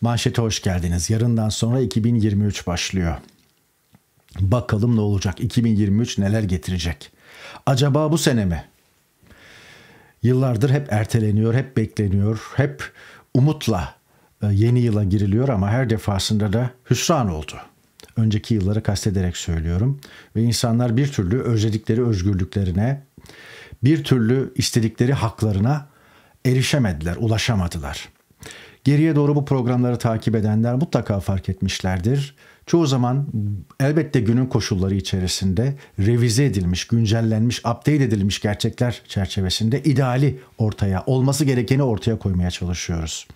Manşete hoş geldiniz. Yarından sonra 2023 başlıyor. Bakalım ne olacak? 2023 neler getirecek? Acaba bu sene mi? Yıllardır hep erteleniyor, hep bekleniyor, hep umutla e, yeni yıla giriliyor ama her defasında da hüsran oldu. Önceki yılları kastederek söylüyorum ve insanlar bir türlü özledikleri özgürlüklerine, bir türlü istedikleri haklarına erişemediler, ulaşamadılar.'' Geriye doğru bu programları takip edenler mutlaka fark etmişlerdir. Çoğu zaman elbette günün koşulları içerisinde revize edilmiş, güncellenmiş, update edilmiş gerçekler çerçevesinde ideali ortaya, olması gerekeni ortaya koymaya çalışıyoruz.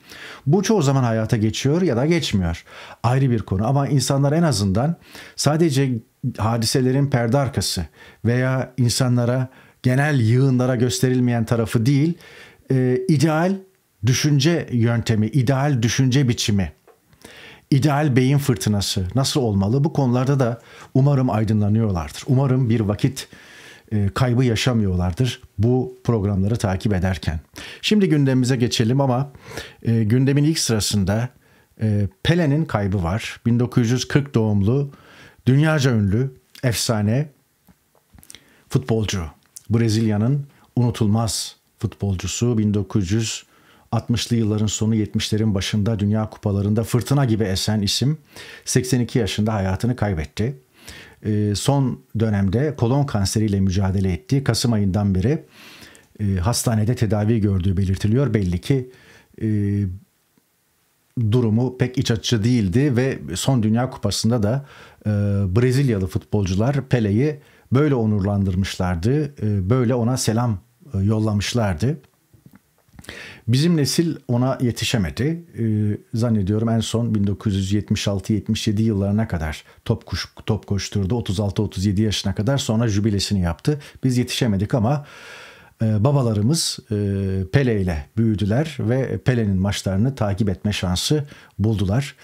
Bu çoğu zaman hayata geçiyor ya da geçmiyor. Ayrı bir konu ama insanlar en azından sadece hadiselerin perde arkası veya insanlara genel yığınlara gösterilmeyen tarafı değil, e, ideal düşünce yöntemi, ideal düşünce biçimi, ideal beyin fırtınası nasıl olmalı? Bu konularda da umarım aydınlanıyorlardır. Umarım bir vakit e, kaybı yaşamıyorlardır bu programları takip ederken. Şimdi gündemimize geçelim ama e, gündemin ilk sırasında e, Pelin'in kaybı var. 1940 doğumlu, dünyaca ünlü, efsane futbolcu. Brezilya'nın unutulmaz futbolcusu 1940 60'lı yılların sonu 70'lerin başında Dünya Kupalarında fırtına gibi esen isim 82 yaşında hayatını kaybetti. Ee, son dönemde kolon kanseriyle mücadele ettiği Kasım ayından beri e, hastanede tedavi gördüğü belirtiliyor. Belli ki e, durumu pek iç açıcı değildi ve son Dünya Kupası'nda da e, Brezilyalı futbolcular Pele'yi böyle onurlandırmışlardı. Böyle ona selam yollamışlardı. Bizim nesil ona yetişemedi. Ee, zannediyorum en son 1976-77 yıllarına kadar top, kuş, top koşturdu. 36-37 yaşına kadar sonra jübilesini yaptı. Biz yetişemedik ama e, babalarımız e, Pele ile büyüdüler ve Pele'nin maçlarını takip etme şansı buldular.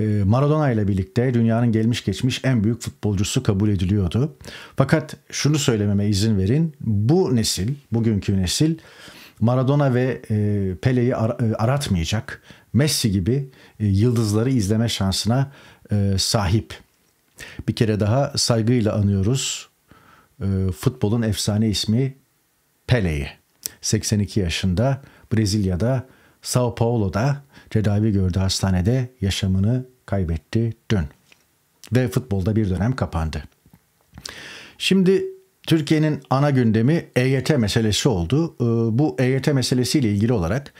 E, Maradona ile birlikte dünyanın gelmiş geçmiş en büyük futbolcusu kabul ediliyordu. Fakat şunu söylememe izin verin. Bu nesil, bugünkü nesil Maradona ve e, Pele'yi e, aratmayacak Messi gibi e, yıldızları izleme şansına e, sahip. Bir kere daha saygıyla anıyoruz futbolun efsane ismi Pele'yi. 82 yaşında Brezilya'da Sao Paulo'da tedavi gördü hastanede yaşamını kaybetti dün. Ve futbolda bir dönem kapandı. Şimdi Türkiye'nin ana gündemi EYT meselesi oldu. Ee, bu EYT meselesiyle ilgili olarak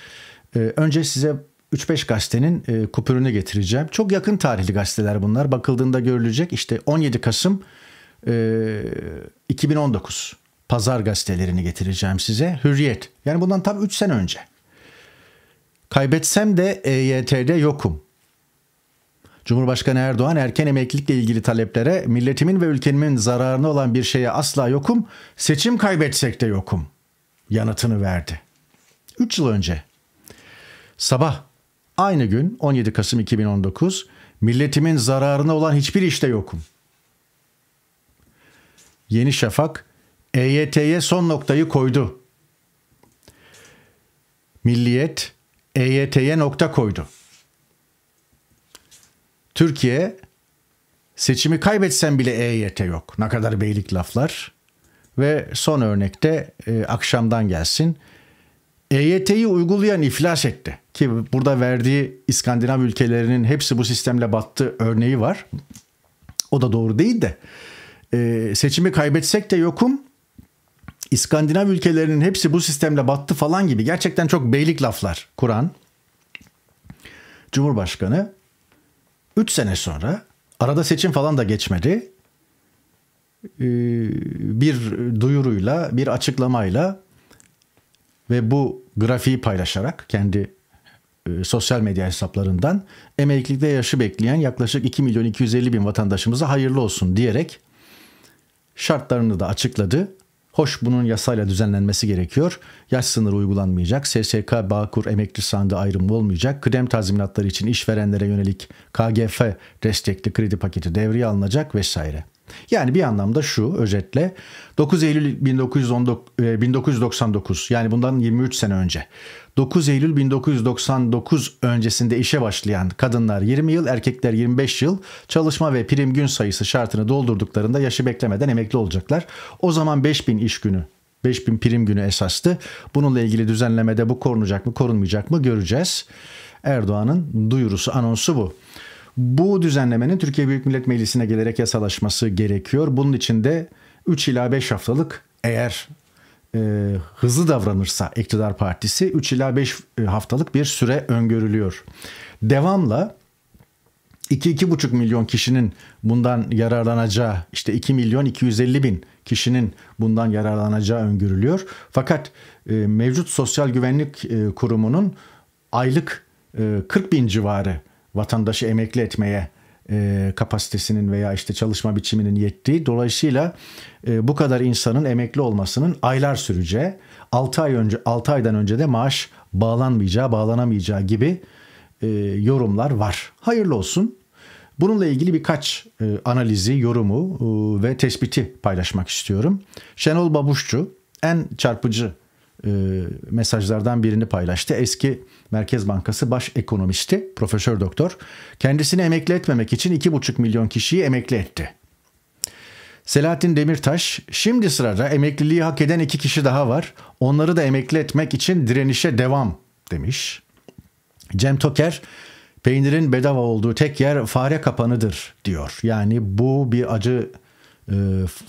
e, önce size 3-5 gazetenin e, kupürünü getireceğim. Çok yakın tarihli gazeteler bunlar. Bakıldığında görülecek işte 17 Kasım 2019 e, pazar gazetelerini getireceğim size. Hürriyet. Yani bundan tam 3 sene önce. Kaybetsem de EYT'de yokum. Cumhurbaşkanı Erdoğan erken emeklilikle ilgili taleplere milletimin ve ülkenimin zararına olan bir şeye asla yokum, seçim kaybetsek de yokum yanıtını verdi. 3 yıl önce sabah aynı gün 17 Kasım 2019 milletimin zararına olan hiçbir işte yokum. Yeni Şafak EYT'ye son noktayı koydu. Milliyet EYT'ye nokta koydu. Türkiye seçimi kaybetsen bile EYT yok. Ne kadar beylik laflar. Ve son örnekte e, akşamdan gelsin. EYT'yi uygulayan iflas etti. Ki burada verdiği İskandinav ülkelerinin hepsi bu sistemle battı örneği var. O da doğru değil de e, seçimi kaybetsek de yokum. İskandinav ülkelerinin hepsi bu sistemle battı falan gibi gerçekten çok beylik laflar kuran Cumhurbaşkanı 3 sene sonra arada seçim falan da geçmedi. Ee, bir duyuruyla, bir açıklamayla ve bu grafiği paylaşarak kendi e, sosyal medya hesaplarından emeklilikte yaşı bekleyen yaklaşık 2 milyon 250 bin vatandaşımıza hayırlı olsun diyerek şartlarını da açıkladı. Hoş bunun yasayla düzenlenmesi gerekiyor. Yaş sınırı uygulanmayacak. SSK, Bağkur, emekli sandığı ayrımı olmayacak. Kıdem tazminatları için işverenlere yönelik KGF destekli kredi paketi devreye alınacak vesaire. Yani bir anlamda şu özetle 9 Eylül 1999 e, yani bundan 23 sene önce 9 Eylül 1999 öncesinde işe başlayan kadınlar 20 yıl, erkekler 25 yıl çalışma ve prim gün sayısı şartını doldurduklarında yaşı beklemeden emekli olacaklar. O zaman 5000 iş günü 5000 prim günü esastı. Bununla ilgili düzenlemede bu korunacak mı korunmayacak mı göreceğiz. Erdoğan'ın duyurusu anonsu bu. Bu düzenlemenin Türkiye Büyük Millet Meclisi'ne gelerek yasalaşması gerekiyor. Bunun için de 3 ila 5 haftalık eğer e, hızlı davranırsa iktidar partisi 3 ila 5 e, haftalık bir süre öngörülüyor. Devamla 2-2,5 milyon kişinin bundan yararlanacağı işte 2 milyon 250 bin kişinin bundan yararlanacağı öngörülüyor. Fakat e, mevcut Sosyal Güvenlik e, Kurumu'nun aylık e, 40 bin civarı vatandaşı emekli etmeye e, kapasitesinin veya işte çalışma biçiminin yettiği. Dolayısıyla e, bu kadar insanın emekli olmasının aylar süreceği, 6 ay önce 6 aydan önce de maaş bağlanmayacağı, bağlanamayacağı gibi e, yorumlar var. Hayırlı olsun. Bununla ilgili birkaç e, analizi, yorumu e, ve tespiti paylaşmak istiyorum. Şenol Babuşçu en çarpıcı e, mesajlardan birini paylaştı. Eski Merkez Bankası Baş Ekonomisti Profesör Doktor kendisini emekli etmemek için 2,5 milyon kişiyi emekli etti. Selahattin Demirtaş, şimdi sırada emekliliği hak eden iki kişi daha var. Onları da emekli etmek için direnişe devam demiş. Cem Toker, peynirin bedava olduğu tek yer fare kapanıdır diyor. Yani bu bir acı e,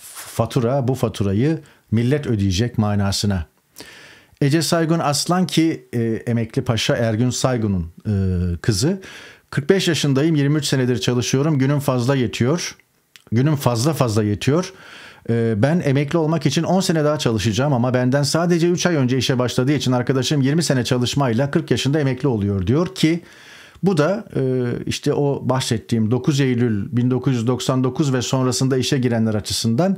fatura, bu faturayı millet ödeyecek manasına Ece Saygun Aslan ki e, emekli paşa Ergün Saygun'un e, kızı. 45 yaşındayım 23 senedir çalışıyorum günüm fazla yetiyor. Günüm fazla fazla yetiyor. E, ben emekli olmak için 10 sene daha çalışacağım ama benden sadece 3 ay önce işe başladığı için arkadaşım 20 sene çalışmayla 40 yaşında emekli oluyor diyor ki bu da e, işte o bahsettiğim 9 Eylül 1999 ve sonrasında işe girenler açısından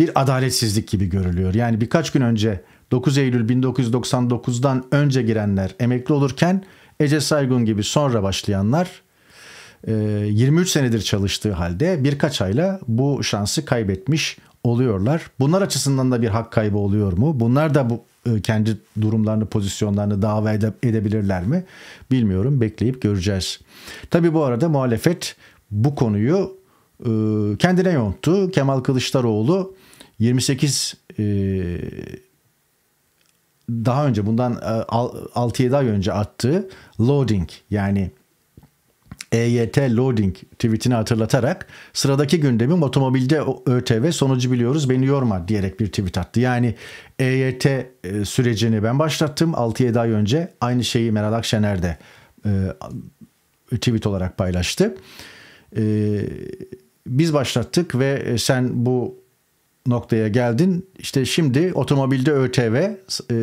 bir adaletsizlik gibi görülüyor. Yani birkaç gün önce 9 Eylül 1999'dan önce girenler emekli olurken Ece Saygun gibi sonra başlayanlar 23 e, senedir çalıştığı halde birkaç ayla bu şansı kaybetmiş oluyorlar. Bunlar açısından da bir hak kaybı oluyor mu? Bunlar da bu e, kendi durumlarını, pozisyonlarını dava edebilirler mi? Bilmiyorum. Bekleyip göreceğiz. Tabii bu arada muhalefet bu konuyu e, kendine yonttu. Kemal Kılıçdaroğlu 28 e, daha önce bundan 6-7 e, ay önce attığı loading yani EYT loading tweetini hatırlatarak sıradaki gündemim otomobilde ÖTV sonucu biliyoruz beni yorma diyerek bir tweet attı. Yani EYT e, sürecini ben başlattım 6-7 ay önce aynı şeyi Meral Akşener de tweet olarak paylaştı. biz başlattık ve sen bu noktaya geldin. İşte şimdi otomobilde ÖTV e,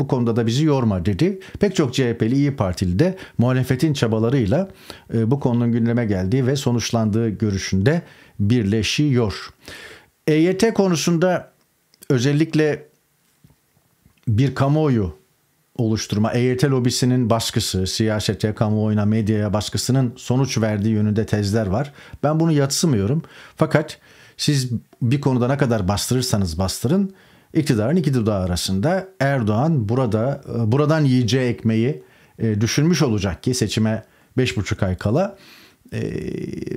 bu konuda da bizi yorma dedi. Pek çok CHP'li İyi Partili de muhalefetin çabalarıyla e, bu konunun gündeme geldiği ve sonuçlandığı görüşünde birleşiyor. EYT konusunda özellikle bir kamuoyu oluşturma, EYT lobisinin baskısı, siyasete, kamuoyuna, medyaya baskısının sonuç verdiği yönünde tezler var. Ben bunu yatsımıyorum. Fakat siz bir konuda ne kadar bastırırsanız bastırın iktidarın iki dudağı arasında Erdoğan burada e, buradan yiyeceği ekmeği e, düşünmüş olacak ki seçime 5,5 ay kala e,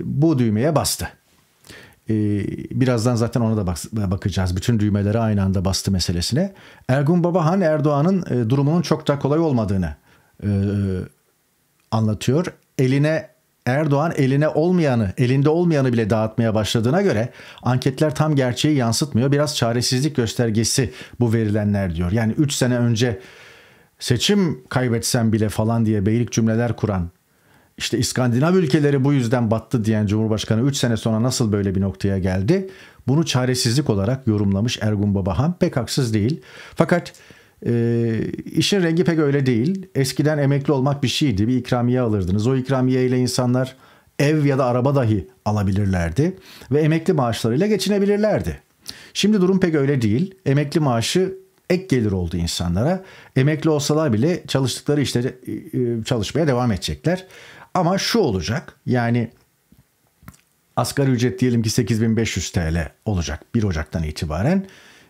bu düğmeye bastı. Birazdan zaten ona da bakacağız. Bütün düğmeleri aynı anda bastı meselesine. Ergun Babahan Erdoğan'ın durumunun çok da kolay olmadığını anlatıyor. Eline Erdoğan eline olmayanı, elinde olmayanı bile dağıtmaya başladığına göre anketler tam gerçeği yansıtmıyor. Biraz çaresizlik göstergesi bu verilenler diyor. Yani 3 sene önce seçim kaybetsem bile falan diye beylik cümleler kuran işte İskandinav ülkeleri bu yüzden battı diyen Cumhurbaşkanı 3 sene sonra nasıl böyle bir noktaya geldi? Bunu çaresizlik olarak yorumlamış Ergun Babahan pek haksız değil. Fakat e, işin rengi pek öyle değil. Eskiden emekli olmak bir şeydi. Bir ikramiye alırdınız. O ikramiye ile insanlar ev ya da araba dahi alabilirlerdi ve emekli maaşlarıyla geçinebilirlerdi. Şimdi durum pek öyle değil. Emekli maaşı ek gelir oldu insanlara. Emekli olsalar bile çalıştıkları işte e, çalışmaya devam edecekler. Ama şu olacak. Yani asgari ücret diyelim ki 8500 TL olacak 1 Ocak'tan itibaren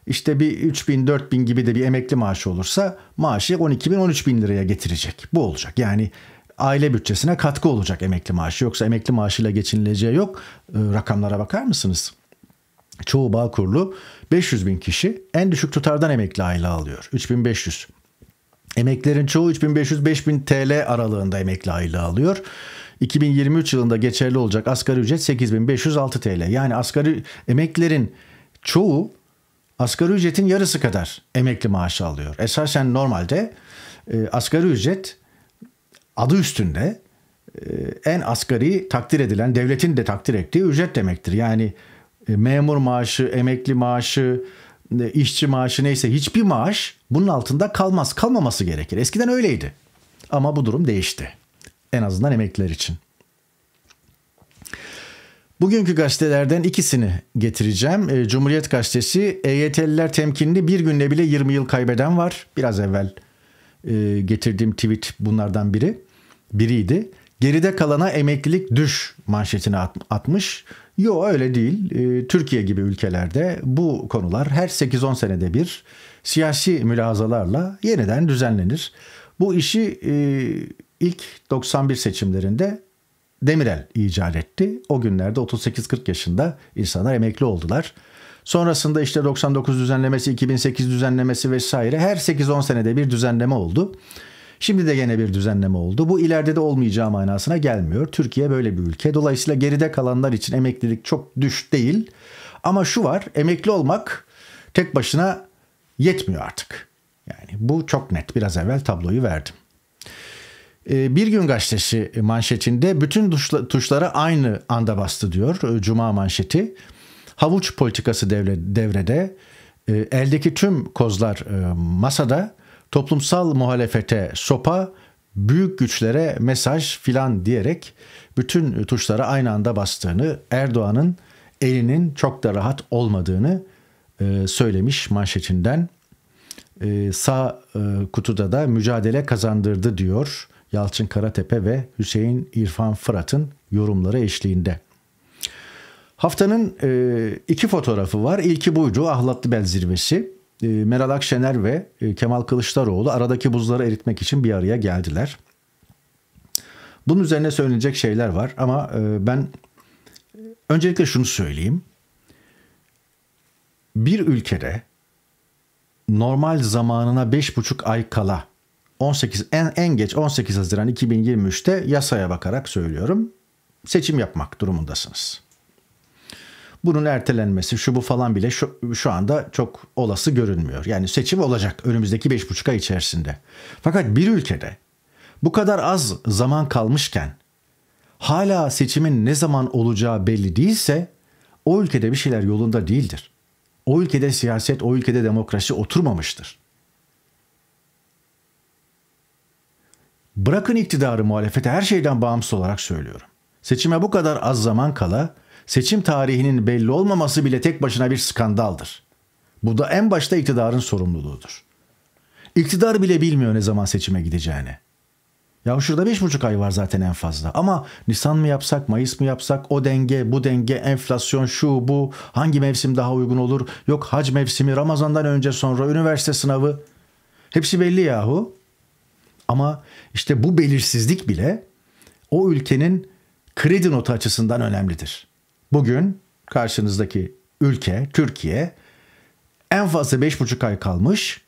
işte bir 3 bin 4 bin gibi de bir emekli maaşı olursa maaşı 12 bin 13 bin liraya getirecek. Bu olacak yani aile bütçesine katkı olacak emekli maaşı. Yoksa emekli maaşıyla geçinileceği yok. E, rakamlara bakar mısınız? Çoğu bağ kurulu 500 bin kişi en düşük tutardan emekli aile alıyor. 3500. Emeklerin çoğu 3500-5000 TL aralığında emekli aile alıyor. 2023 yılında geçerli olacak asgari ücret 8506 TL. Yani asgari emeklerin çoğu asgari ücretin yarısı kadar emekli maaşı alıyor. Esasen normalde e, asgari ücret adı üstünde e, en asgari takdir edilen, devletin de takdir ettiği ücret demektir. Yani e, memur maaşı, emekli maaşı, e, işçi maaşı neyse hiçbir maaş bunun altında kalmaz, kalmaması gerekir. Eskiden öyleydi ama bu durum değişti en azından emekliler için. Bugünkü gazetelerden ikisini getireceğim. Ee, Cumhuriyet gazetesi EYT'liler temkinli bir günde bile 20 yıl kaybeden var. Biraz evvel e, getirdiğim tweet bunlardan biri. Biriydi. Geride kalana emeklilik düş manşetini atmış. Yo öyle değil. Ee, Türkiye gibi ülkelerde bu konular her 8-10 senede bir siyasi mülazalarla yeniden düzenlenir. Bu işi e, ilk 91 seçimlerinde Demirel icat etti. O günlerde 38-40 yaşında insanlar emekli oldular. Sonrasında işte 99 düzenlemesi, 2008 düzenlemesi vesaire her 8-10 senede bir düzenleme oldu. Şimdi de gene bir düzenleme oldu. Bu ileride de olmayacağı manasına gelmiyor. Türkiye böyle bir ülke. Dolayısıyla geride kalanlar için emeklilik çok düş değil. Ama şu var emekli olmak tek başına yetmiyor artık. Yani bu çok net. Biraz evvel tabloyu verdim. Ee, Bir gün gazetesi manşetinde bütün tuşlara aynı anda bastı diyor e, Cuma manşeti. Havuç politikası devrede, e, eldeki tüm kozlar e, masada, toplumsal muhalefete sopa, büyük güçlere mesaj filan diyerek bütün tuşlara aynı anda bastığını, Erdoğan'ın elinin çok da rahat olmadığını söylemiş manşetinden. Sağ kutuda da mücadele kazandırdı diyor Yalçın Karatepe ve Hüseyin İrfan Fırat'ın yorumları eşliğinde. Haftanın e, iki fotoğrafı var. İlki buydu Ahlatlıbel zirvesi. E, Meral Akşener ve e, Kemal Kılıçdaroğlu aradaki buzları eritmek için bir araya geldiler. Bunun üzerine söylenecek şeyler var ama e, ben e, öncelikle şunu söyleyeyim. Bir ülkede normal zamanına beş buçuk ay kala 18 en, en geç 18 Haziran 2023'te yasaya bakarak söylüyorum. Seçim yapmak durumundasınız. Bunun ertelenmesi şu bu falan bile şu, şu anda çok olası görünmüyor. Yani seçim olacak önümüzdeki 5,5 ay içerisinde. Fakat bir ülkede bu kadar az zaman kalmışken hala seçimin ne zaman olacağı belli değilse o ülkede bir şeyler yolunda değildir. O ülkede siyaset, o ülkede demokrasi oturmamıştır. Bırakın iktidarı muhalefete her şeyden bağımsız olarak söylüyorum. Seçime bu kadar az zaman kala seçim tarihinin belli olmaması bile tek başına bir skandaldır. Bu da en başta iktidarın sorumluluğudur. İktidar bile bilmiyor ne zaman seçime gideceğini. Ya şurada beş buçuk ay var zaten en fazla. Ama Nisan mı yapsak, Mayıs mı yapsak, o denge, bu denge, enflasyon, şu, bu, hangi mevsim daha uygun olur, yok hac mevsimi, Ramazan'dan önce sonra, üniversite sınavı. Hepsi belli yahu. Ama işte bu belirsizlik bile o ülkenin kredi notu açısından önemlidir. Bugün karşınızdaki ülke Türkiye en fazla 5,5 ay kalmış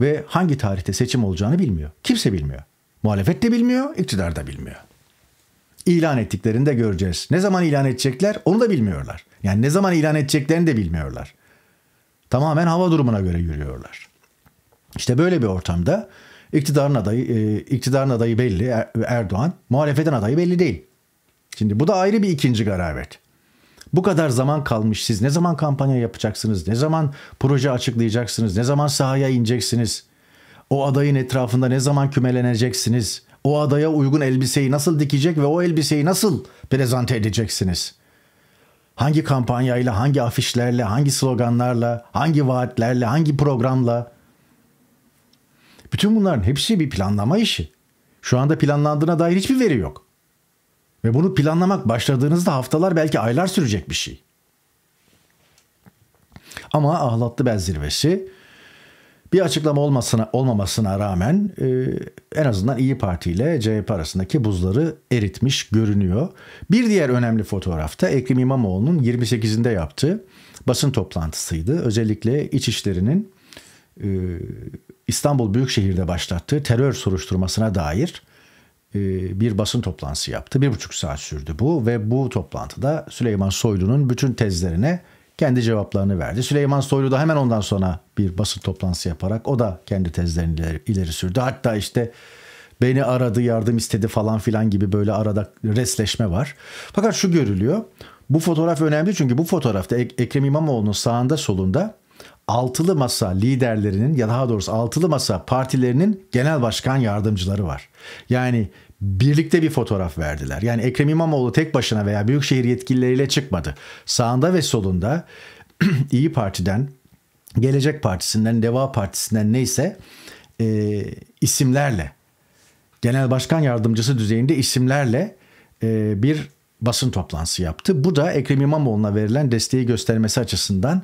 ve hangi tarihte seçim olacağını bilmiyor. Kimse bilmiyor. Muhalefet de bilmiyor, iktidar da bilmiyor. İlan ettiklerini de göreceğiz. Ne zaman ilan edecekler onu da bilmiyorlar. Yani ne zaman ilan edeceklerini de bilmiyorlar. Tamamen hava durumuna göre yürüyorlar. İşte böyle bir ortamda İktidarın adayı, e, iktidarın adayı belli er-, Erdoğan. Muhalefetin adayı belli değil. Şimdi bu da ayrı bir ikinci garabet. Bu kadar zaman kalmış siz ne zaman kampanya yapacaksınız? Ne zaman proje açıklayacaksınız? Ne zaman sahaya ineceksiniz? O adayın etrafında ne zaman kümeleneceksiniz? O adaya uygun elbiseyi nasıl dikecek ve o elbiseyi nasıl prezente edeceksiniz? Hangi kampanyayla, hangi afişlerle, hangi sloganlarla, hangi vaatlerle, hangi programla? Bütün bunların hepsi bir planlama işi. Şu anda planlandığına dair hiçbir veri yok. Ve bunu planlamak başladığınızda haftalar belki aylar sürecek bir şey. Ama ahlatlı bel zirvesi bir açıklama olmasına olmamasına rağmen e, en azından İyi Parti ile CHP arasındaki buzları eritmiş görünüyor. Bir diğer önemli fotoğrafta Ekrem İmamoğlu'nun 28'inde yaptığı basın toplantısıydı. Özellikle İçişleri'nin e, İstanbul Büyükşehir'de başlattığı terör soruşturmasına dair e, bir basın toplantısı yaptı. Bir buçuk saat sürdü bu ve bu toplantıda Süleyman Soylu'nun bütün tezlerine kendi cevaplarını verdi. Süleyman Soylu da hemen ondan sonra bir basın toplantısı yaparak o da kendi tezlerini ileri, ileri sürdü. Hatta işte beni aradı, yardım istedi falan filan gibi böyle arada resleşme var. Fakat şu görülüyor. Bu fotoğraf önemli çünkü bu fotoğrafta Ekrem İmamoğlu'nun sağında solunda altılı masa liderlerinin ya daha doğrusu altılı masa partilerinin genel başkan yardımcıları var. Yani birlikte bir fotoğraf verdiler. Yani Ekrem İmamoğlu tek başına veya büyükşehir yetkilileriyle çıkmadı. Sağında ve solunda İyi Parti'den, Gelecek Partisi'nden, Deva Partisi'nden neyse e, isimlerle, genel başkan yardımcısı düzeyinde isimlerle e, bir basın toplantısı yaptı. Bu da Ekrem İmamoğlu'na verilen desteği göstermesi açısından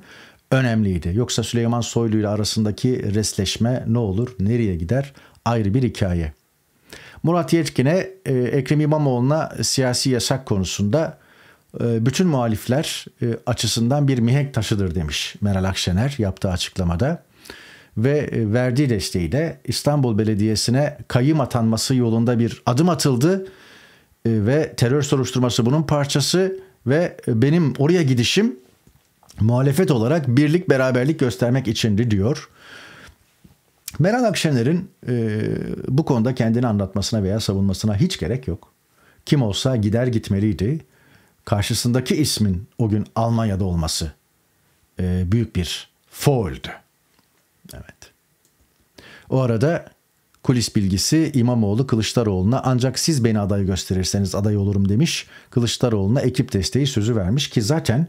önemliydi. Yoksa Süleyman Soylu ile arasındaki resleşme ne olur, nereye gider ayrı bir hikaye. Murat Yetkin'e e, Ekrem İmamoğlu'na siyasi yasak konusunda e, bütün muhalifler e, açısından bir mihenk taşıdır demiş Meral Akşener yaptığı açıklamada. Ve verdiği desteği de İstanbul Belediyesi'ne kayyım atanması yolunda bir adım atıldı ve terör soruşturması bunun parçası ve benim oraya gidişim muhalefet olarak birlik beraberlik göstermek içindi diyor. Meral Akşener'in e, bu konuda kendini anlatmasına veya savunmasına hiç gerek yok. Kim olsa gider gitmeliydi. Karşısındaki ismin o gün Almanya'da olması e, büyük bir foldü. Evet. O arada kulis bilgisi İmamoğlu Kılıçdaroğlu'na ancak siz beni aday gösterirseniz aday olurum demiş. Kılıçdaroğlu'na ekip desteği sözü vermiş ki zaten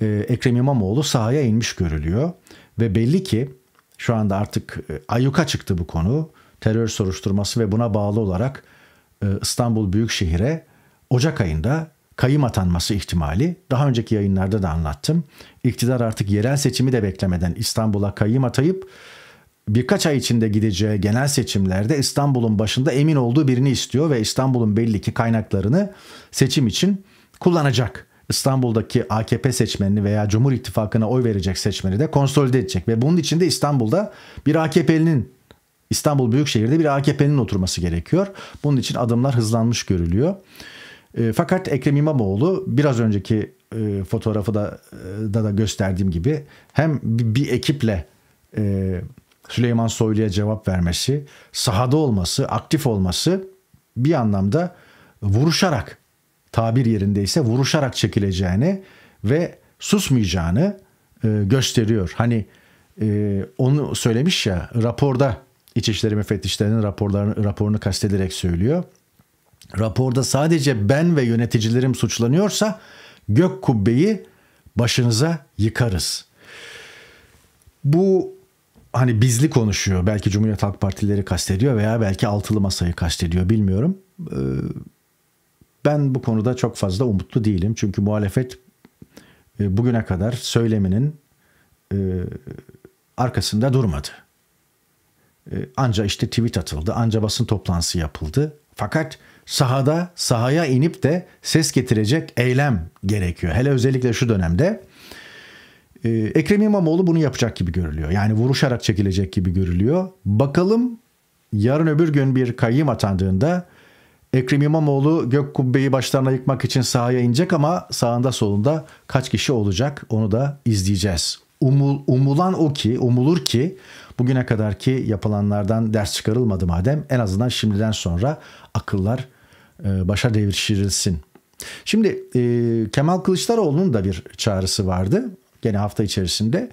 ee, Ekrem İmamoğlu sahaya inmiş görülüyor. Ve belli ki şu anda artık e, ayuka çıktı bu konu. Terör soruşturması ve buna bağlı olarak e, İstanbul Büyükşehir'e Ocak ayında kayyım atanması ihtimali. Daha önceki yayınlarda da anlattım. İktidar artık yerel seçimi de beklemeden İstanbul'a kayyım atayıp birkaç ay içinde gideceği genel seçimlerde İstanbul'un başında emin olduğu birini istiyor ve İstanbul'un belli ki kaynaklarını seçim için kullanacak. İstanbul'daki AKP seçmenini veya Cumhur İttifakı'na oy verecek seçmeni de konsolide edecek. Ve bunun için de İstanbul'da bir AKP'linin İstanbul Büyükşehir'de bir AKP'nin oturması gerekiyor. Bunun için adımlar hızlanmış görülüyor. E, fakat Ekrem İmamoğlu biraz önceki e, fotoğrafı da, e, da da gösterdiğim gibi hem bir, bir ekiple e, Süleyman Soylu'ya cevap vermesi, sahada olması, aktif olması bir anlamda vuruşarak tabir yerindeyse vuruşarak çekileceğini ve susmayacağını e, gösteriyor. Hani e, onu söylemiş ya raporda İçişleri Müfettişlerinin raporlarını, raporunu kastederek söylüyor. Raporda sadece ben ve yöneticilerim suçlanıyorsa gök kubbeyi başınıza yıkarız. Bu hani bizli konuşuyor. Belki Cumhuriyet Halk Partileri kastediyor veya belki altılı masayı kastediyor bilmiyorum. Ee, ben bu konuda çok fazla umutlu değilim. Çünkü muhalefet e, bugüne kadar söyleminin e, arkasında durmadı. E, anca işte tweet atıldı, anca basın toplantısı yapıldı. Fakat sahada, sahaya inip de ses getirecek eylem gerekiyor. Hele özellikle şu dönemde. Ekrem İmamoğlu bunu yapacak gibi görülüyor. Yani vuruşarak çekilecek gibi görülüyor. Bakalım yarın öbür gün bir kayyım atandığında Ekrem İmamoğlu gök kubbeyi başlarına yıkmak için sahaya inecek ama sağında solunda kaç kişi olacak onu da izleyeceğiz. Umul, umulan o ki, umulur ki bugüne kadarki yapılanlardan ders çıkarılmadı madem en azından şimdiden sonra akıllar e, başa devşirilsin. Şimdi e, Kemal Kılıçdaroğlu'nun da bir çağrısı vardı gene hafta içerisinde.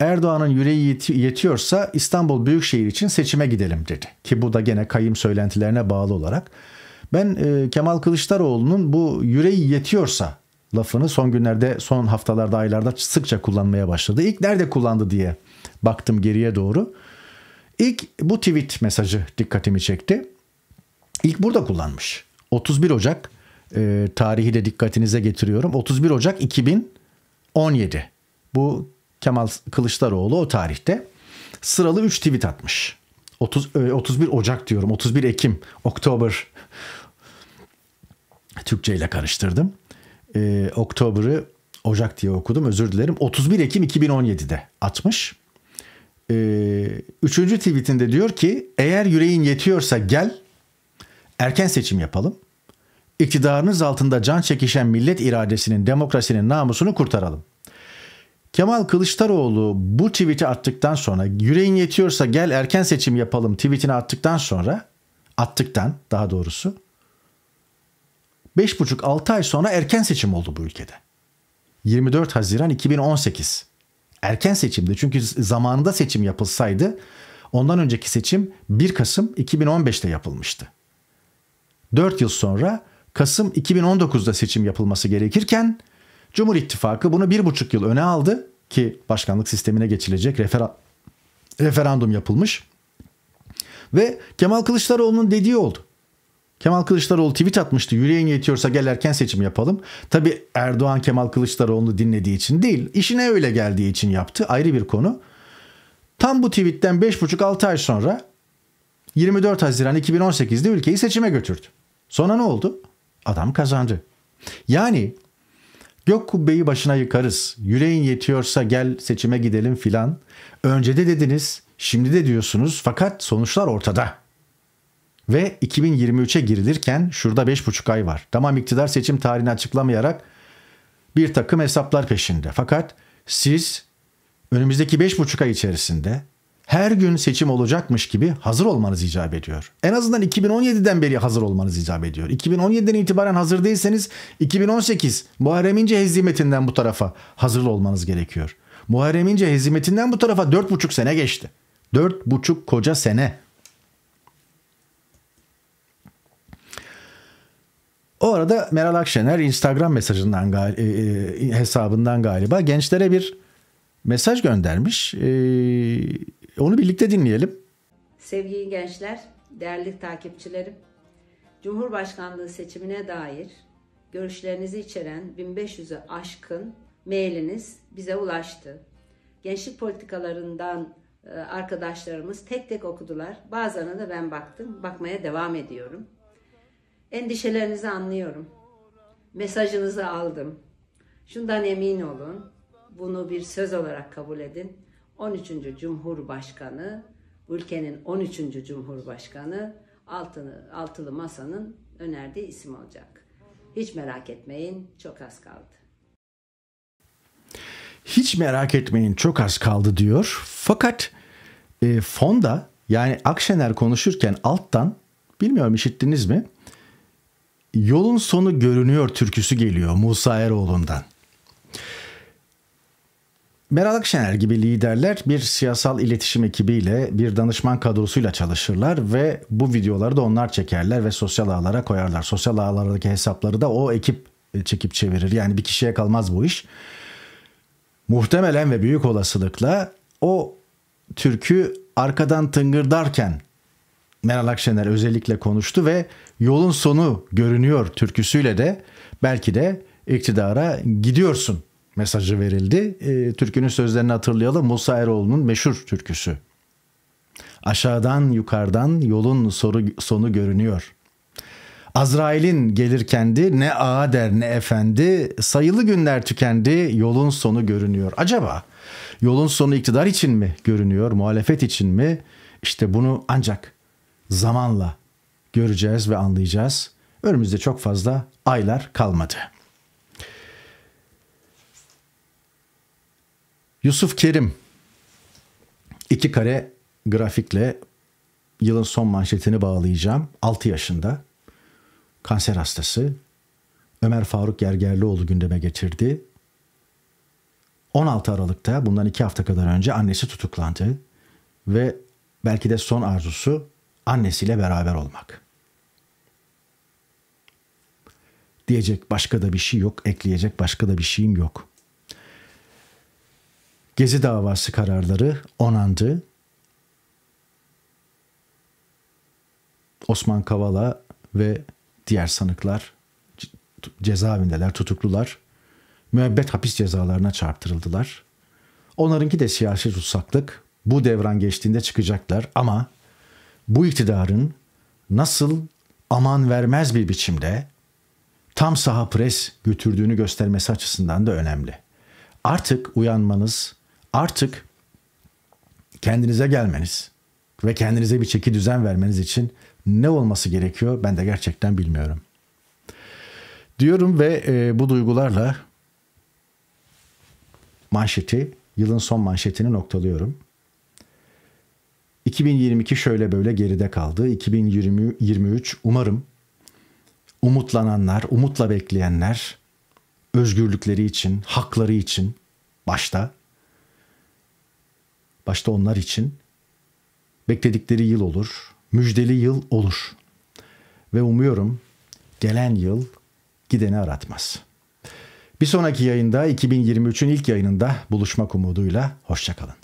Erdoğan'ın yüreği yetiyorsa İstanbul Büyükşehir için seçime gidelim dedi. Ki bu da gene kayım söylentilerine bağlı olarak ben e, Kemal Kılıçdaroğlu'nun bu yüreği yetiyorsa lafını son günlerde, son haftalarda, aylarda sıkça kullanmaya başladı. İlk nerede kullandı diye baktım geriye doğru. İlk bu tweet mesajı dikkatimi çekti. İlk burada kullanmış. 31 Ocak e, tarihi de dikkatinize getiriyorum. 31 Ocak 2017. Bu Kemal Kılıçdaroğlu o tarihte sıralı 3 tweet atmış. 30 e, 31 Ocak diyorum. 31 Ekim, Oktober Türkçe ile karıştırdım. E, Oktober'ı Ocak diye okudum özür dilerim. 31 Ekim 2017'de atmış. E, üçüncü tweetinde diyor ki eğer yüreğin yetiyorsa gel erken seçim yapalım. İktidarınız altında can çekişen millet iradesinin, demokrasinin namusunu kurtaralım. Kemal Kılıçdaroğlu bu tweet'i attıktan sonra yüreğin yetiyorsa gel erken seçim yapalım tweetini attıktan sonra attıktan daha doğrusu 5,5-6 ay sonra erken seçim oldu bu ülkede. 24 Haziran 2018. Erken seçimdi çünkü zamanında seçim yapılsaydı ondan önceki seçim 1 Kasım 2015'te yapılmıştı. 4 yıl sonra Kasım 2019'da seçim yapılması gerekirken Cumhur İttifakı bunu 1,5 yıl öne aldı ki başkanlık sistemine geçilecek refera referandum yapılmış. Ve Kemal Kılıçdaroğlu'nun dediği oldu. Kemal Kılıçdaroğlu tweet atmıştı. Yüreğin yetiyorsa gel erken seçim yapalım. Tabi Erdoğan Kemal Kılıçdaroğlu'nu dinlediği için değil. İşine öyle geldiği için yaptı. Ayrı bir konu. Tam bu tweetten 5,5-6 ay sonra 24 Haziran 2018'de ülkeyi seçime götürdü. Sonra ne oldu? Adam kazandı. Yani gök kubbeyi başına yıkarız. Yüreğin yetiyorsa gel seçime gidelim filan. Önce de dediniz, şimdi de diyorsunuz fakat sonuçlar ortada. Ve 2023'e girilirken şurada 5,5 ay var. Tamam iktidar seçim tarihini açıklamayarak bir takım hesaplar peşinde. Fakat siz önümüzdeki 5,5 ay içerisinde her gün seçim olacakmış gibi hazır olmanız icap ediyor. En azından 2017'den beri hazır olmanız icap ediyor. 2017'den itibaren hazır değilseniz 2018 Muharrem İnce hezimetinden bu tarafa hazır olmanız gerekiyor. Muharrem İnce hezimetinden bu tarafa 4,5 sene geçti. 4,5 koca sene. O arada Meral Akşener Instagram mesajından e, e, hesabından galiba gençlere bir mesaj göndermiş. E, onu birlikte dinleyelim. Sevgili gençler, değerli takipçilerim. Cumhurbaşkanlığı seçimine dair görüşlerinizi içeren 1500'ü aşkın mailiniz bize ulaştı. Gençlik politikalarından e, arkadaşlarımız tek tek okudular. Bazılarına da ben baktım. Bakmaya devam ediyorum. Endişelerinizi anlıyorum. Mesajınızı aldım. Şundan emin olun. Bunu bir söz olarak kabul edin. 13. Cumhurbaşkanı, ülkenin 13. Cumhurbaşkanı altını, altılı masanın önerdiği isim olacak. Hiç merak etmeyin, çok az kaldı. Hiç merak etmeyin, çok az kaldı diyor. Fakat e, fonda yani Akşener konuşurken alttan bilmiyorum işittiniz mi? Yolun sonu görünüyor türküsü geliyor Musa Eroğlu'ndan. Meral Akşener gibi liderler bir siyasal iletişim ekibiyle bir danışman kadrosuyla çalışırlar ve bu videoları da onlar çekerler ve sosyal ağlara koyarlar. Sosyal ağlardaki hesapları da o ekip e, çekip çevirir. Yani bir kişiye kalmaz bu iş. Muhtemelen ve büyük olasılıkla o türkü arkadan tıngırdarken Meral Akşener özellikle konuştu ve yolun sonu görünüyor türküsüyle de belki de iktidara gidiyorsun mesajı verildi. E, türkünün sözlerini hatırlayalım Musa Eroğlu'nun meşhur türküsü. Aşağıdan yukarıdan yolun soru, sonu görünüyor. Azrail'in gelir kendi ne ağa der ne efendi sayılı günler tükendi yolun sonu görünüyor. Acaba yolun sonu iktidar için mi görünüyor muhalefet için mi? İşte bunu ancak zamanla göreceğiz ve anlayacağız. Önümüzde çok fazla aylar kalmadı. Yusuf Kerim iki kare grafikle yılın son manşetini bağlayacağım. 6 yaşında kanser hastası Ömer Faruk Gergerlioğlu gündeme getirdi. 16 Aralık'ta bundan 2 hafta kadar önce annesi tutuklandı ve belki de son arzusu annesiyle beraber olmak. Diyecek başka da bir şey yok, ekleyecek başka da bir şeyim yok. Gezi davası kararları onandı. Osman Kavala ve diğer sanıklar cezaevindeler, tutuklular. Müebbet hapis cezalarına çarptırıldılar. Onlarınki de siyasi tutsaklık. Bu devran geçtiğinde çıkacaklar ama bu iktidarın nasıl aman vermez bir biçimde tam saha pres götürdüğünü göstermesi açısından da önemli. Artık uyanmanız, artık kendinize gelmeniz ve kendinize bir çeki düzen vermeniz için ne olması gerekiyor ben de gerçekten bilmiyorum. Diyorum ve e, bu duygularla manşeti, yılın son manşetini noktalıyorum. 2022 şöyle böyle geride kaldı. 2023 umarım umutlananlar, umutla bekleyenler özgürlükleri için, hakları için başta başta onlar için bekledikleri yıl olur. Müjdeli yıl olur. Ve umuyorum gelen yıl gideni aratmaz. Bir sonraki yayında 2023'ün ilk yayınında buluşmak umuduyla hoşçakalın.